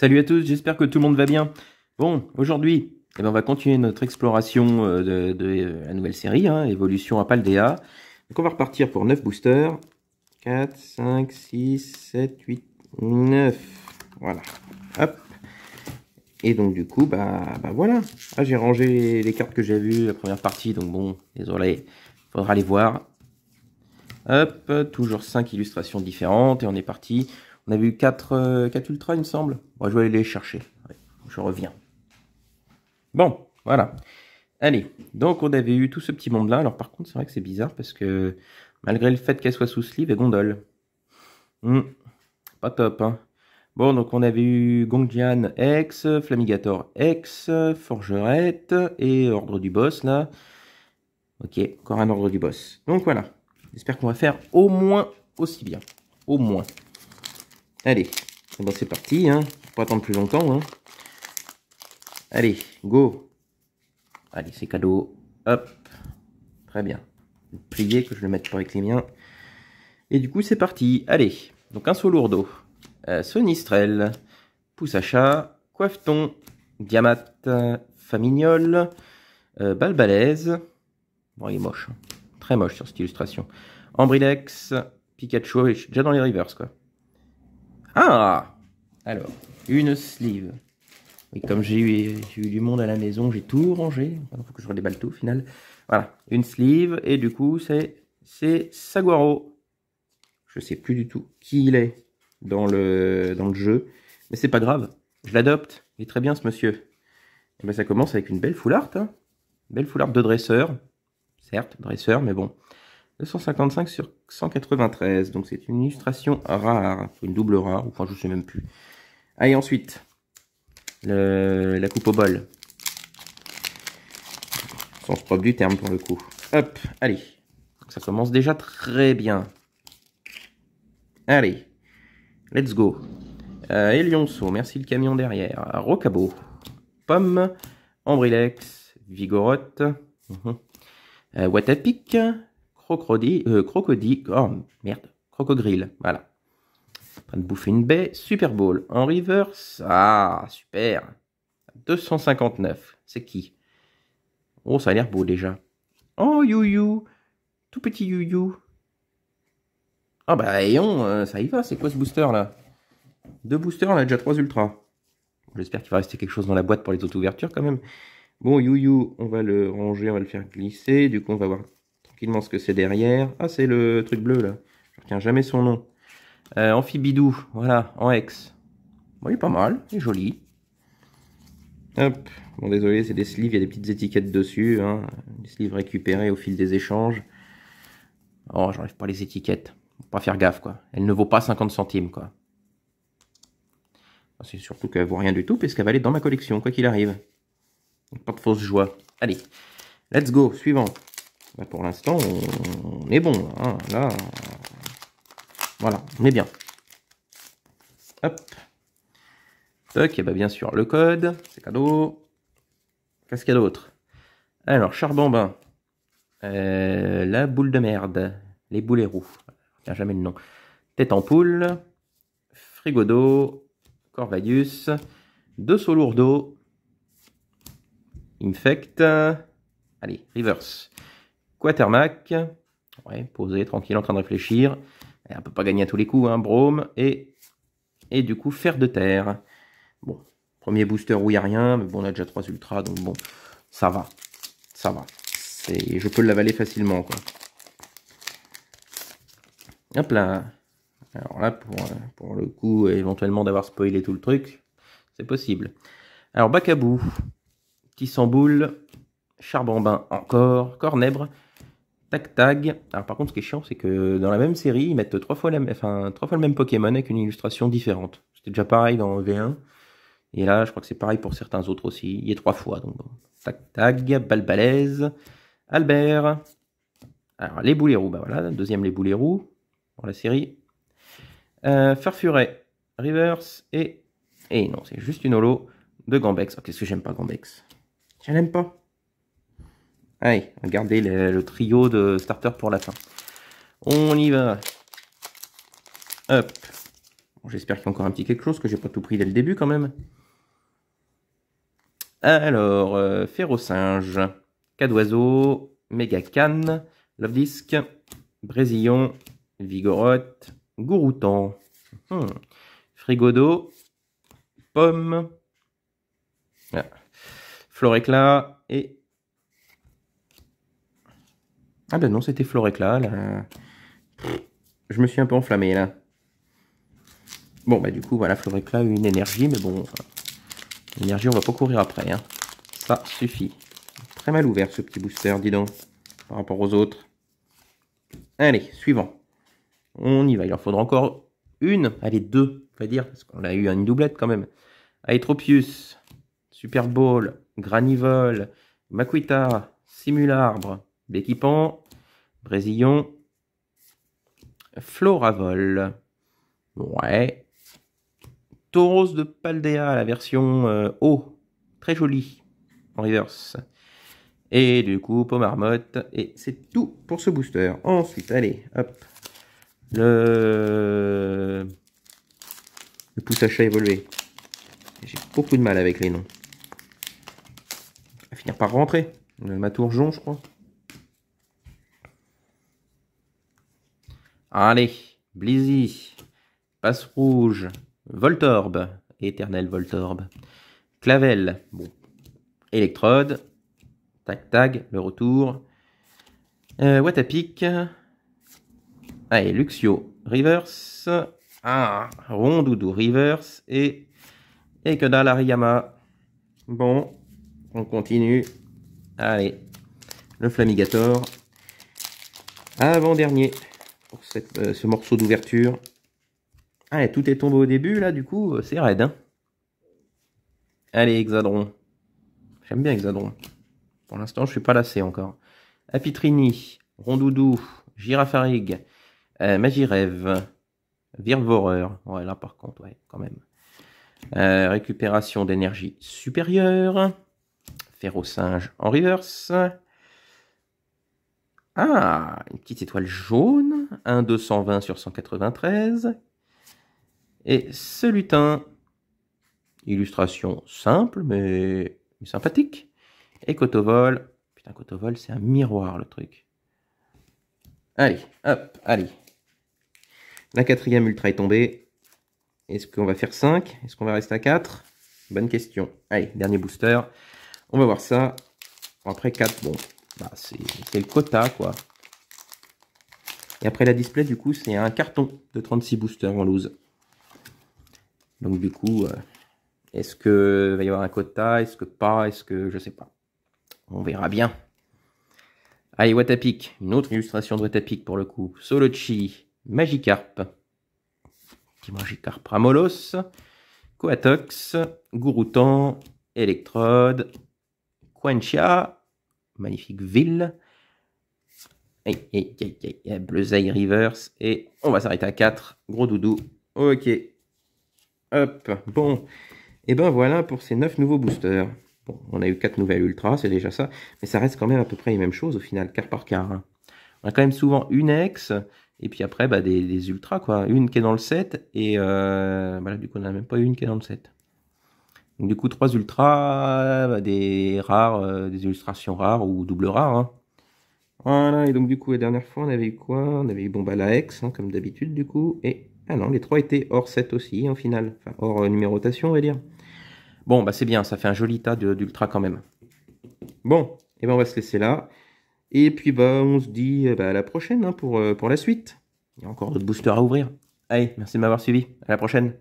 Salut à tous, j'espère que tout le monde va bien. Bon, aujourd'hui, eh ben, on va continuer notre exploration euh, de, la nouvelle série, hein, Évolution à Paldea. Donc on va repartir pour 9 boosters. 4, 5, 6, 7, 8, 9. Voilà. Hop. Et donc du coup, bah, bah voilà. Ah, j'ai rangé les cartes que j'ai vues la première partie, donc bon, désolé, faudra les voir. Hop, toujours 5 illustrations différentes et on est parti. On avait eu 4, euh, Ultra, il me semble. Bon, je vais aller les chercher. je reviens. Bon, voilà. Allez, donc on avait eu tout ce petit monde-là. Alors par contre, c'est vrai que c'est bizarre parce que malgré le fait qu'elle soit sous sleeve, et gondole. Hmm, pas top, hein. Bon, donc on avait eu Gongjian X, Flamigator X, Forgerette et Ordre du Boss, là. Ok, encore un Ordre du Boss. Donc voilà, j'espère qu'on va faire au moins aussi bien. Au moins. Allez, eh bon, c'est parti, hein. Faut pas attendre plus longtemps, hein. Allez, go. Allez, c'est cadeau. Hop. Très bien. Plié que je le mette pas avec les miens. Et du coup, c'est parti. Allez. Donc, un saut lourdeau. Euh, Sonistrel. Poussacha. Coiffeton. Diamate. Famignol. Euh, Balbalaise. Bon, il est moche. Hein. Très moche sur cette illustration. Ambrilex. Pikachu. Je suis déjà dans les rivers, quoi. Ah Alors, une sleeve. Oui, comme j'ai eu, eu, du monde à la maison, j'ai tout rangé. Il faut que je redéballe tout au final. Voilà, une sleeve. Et du coup, c'est c'est Saguaro. Je sais plus du tout qui il est dans le, dans le jeu. Mais c'est pas grave. Je l'adopte. Il est très bien, ce monsieur. Eh ben, ça commence avec une belle foularde. Hein. Belle foularde de dresseur. Certes, dresseur, mais bon. 255 sur 193. Donc c'est une illustration rare, une double rare, ou enfin je sais même plus. Allez, ensuite, la coupe au bol. Sans propre du terme pour le coup. Hop, allez. ça commence déjà très bien. Allez, let's go. Euh, merci le camion derrière. Rocabo, Pomme, Ambrilex, Vigorotte, Mm crocodile, euh, crocodile, oh merde, crocodile, voilà. En train de bouffer une baie, Super Bowl en reverse, ah super, 259, c'est qui Oh, ça a l'air beau déjà. Oh, you tout petit you you. Ah bah ayons, euh, ça y va, c'est quoi ce booster là Deux boosters, on a déjà trois ultras. J'espère qu'il va rester quelque chose dans la boîte pour les autres ouvertures quand même. Bon, you on va le ranger, on va le faire glisser, du coup on va voir, ce que c'est derrière. Ah, c'est le truc bleu là. Je retiens jamais son nom. Euh, Amphibidou, voilà, en X. Bon, il est pas mal, il est joli. Hop, bon désolé, c'est des sleeves, il y a des petites étiquettes dessus, hein. des sleeves récupérés au fil des échanges. Oh, j'enlève pas les étiquettes, pas faire gaffe quoi. Elle ne vaut pas 50 centimes quoi. Ah, c'est surtout qu'elle vaut rien du tout, puisqu'elle va aller dans ma collection, quoi qu'il arrive. Pas de fausse joie. Allez, let's go, suivant pour l'instant, on... est bon. Hein. voilà, on est bien. Hop. Ok, bah, bien sûr le code, c'est cadeau. Qu'est-ce qu'il y a d'autre Alors, charbon, euh, la boule de merde. Les boulets roux. Je jamais le nom. Tête en poule. Frigodo. Corvadius. Deux d'eau, Infect. Allez, reverse. Quatermac. Ouais, posé, tranquille, en train de réfléchir. On ne peut pas gagner à tous les coups, hein, Brome. Et, et du coup, fer de terre. Bon, premier booster où il n'y a rien, mais bon, on a déjà 3 ultras, donc bon, ça va. Ça va. Je peux l'avaler facilement, quoi. Hop là. Alors là, euh, pour, le coup, éventuellement d'avoir spoilé tout le truc, c'est possible. Alors, Bacabou, Petit Charbon Charbambin encore, Cornèbre, Tac Tag. Alors par contre, ce qui est chiant, c'est que dans la même série, ils mettent trois fois, enfin, trois fois le même Pokémon avec une illustration différente. C'était déjà pareil dans V1. Et là, je crois que c'est pareil pour certains autres aussi. Il y a trois fois. Donc, Tac Tag, Balbalaise, Albert. Alors, les boulets roux, bah voilà, deuxième les boulets roux dans la série. Euh, Farfuret, Reverse et. Et non, c'est juste une holo de Gambex. Ah, qu'est-ce que j'aime pas Gambex Je n'aime pas. Allez, regardez le trio de starter pour la fin. On y va. Hop. J'espère qu'il y a encore un petit quelque chose, que j'ai pas tout pris dès le début quand même. Alors, euh, Ferro-Singe, Cas d'oiseau, Méga Canne, Love Disc, Brésillon, Vigorotte, Gouroutan, frigo hmm. Frigodo, Pomme, ah. Florecla et ah ben non, c'était Florecla, là, Je me suis un peu enflammé là. Bon bah du coup voilà, a eu une énergie, mais bon. L'énergie on va pas courir après. Hein. Ça suffit. Très mal ouvert ce petit booster, dis donc, par rapport aux autres. Allez, suivant. On y va, il en faudra encore une, allez deux, on va dire, parce qu'on a eu une doublette quand même. Aetropius, Super Bowl, Granivol, Makuita, Simularbre, Brésilion, Brésillon, Floravol. Ouais. Tauros de Paldea, la version euh, haut, Très jolie. En reverse. Et du coup, Pomarmotte. Et c'est tout pour ce booster. Ensuite, allez, hop. Le. Le pouce évolué. J'ai beaucoup de mal avec les noms. À finir par rentrer. Le Matourjon, je crois. Allez, Blizzy, Passe Rouge, Voltorb, Éternel Voltorb, Clavel, bon, Électrode, Tac Tag, le retour, euh, Watapic, allez, Luxio, Reverse, ah, Rondoudou, Reverse, et, et que Bon, on continue, allez, le Flamigator, avant-dernier. Euh, ce morceau d'ouverture. Allez, ah, tout est tombé au début, là, du coup, euh, c'est raide. Hein. Allez, Hexadron. J'aime bien Hexadron. Pour l'instant, je suis pas lassé encore. Apitrini, Rondoudou, Girafarig, euh, rêve, Virvoreur. Ouais, là par contre, ouais, quand même. Euh, récupération d'énergie supérieure. Ferro-singe en reverse. Ah, une petite étoile jaune, un 220 sur 193. Et ce lutin, illustration simple mais, sympathique. Et Cotovol, putain Cotovol c'est un miroir le truc. Allez, hop, allez. La quatrième ultra est tombée. Est-ce qu'on va faire 5 Est-ce qu'on va rester à 4 Bonne question. Allez, dernier booster. On va voir ça. Après 4, bon, bah, c'est le quota, quoi. Et après la display, du coup, c'est un carton de 36 boosters en loose. Donc du coup, euh, est-ce que va y avoir un quota Est-ce que pas Est-ce que je sais pas On verra bien. Allez, Watapic, une autre illustration de Watapic pour le coup. Solochi, Magikarp, petit Magikarp Ramolos, Coatox, Gouroutan, Electrode, Quenchia, magnifique ville. Hey hey hey. Reverse. Et on va s'arrêter à 4. Gros doudou. Ok. Hop. Bon. Et ben voilà pour ces 9 nouveaux boosters. Bon, on a eu 4 nouvelles ultras, c'est déjà ça. Mais ça reste quand même à peu près les mêmes choses au final, quart par quart. Hein. On a quand même souvent une ex. Et puis après, bah, des, ultras, quoi. Une qui est dans le 7. Et euh, voilà. du coup, on n'a même pas une qui est dans le 7. Donc, du coup, trois ultras, des rares, euh, des illustrations rares ou double rares. Hein. Voilà, et donc du coup, la dernière fois, on avait eu quoi On avait eu Bomba la X, hein, comme d'habitude, du coup, et... Ah non, les trois étaient hors 7 aussi, en finale. Enfin, hors euh, numérotation, on va dire. Bon, bah c'est bien, ça fait un joli tas d'ultra quand même. Bon, et eh ben on va se laisser là. Et puis bah on se dit eh ben, à la prochaine hein, pour, euh, pour la suite. Il y a encore d'autres boosters à ouvrir. Allez, merci de m'avoir suivi. À la prochaine.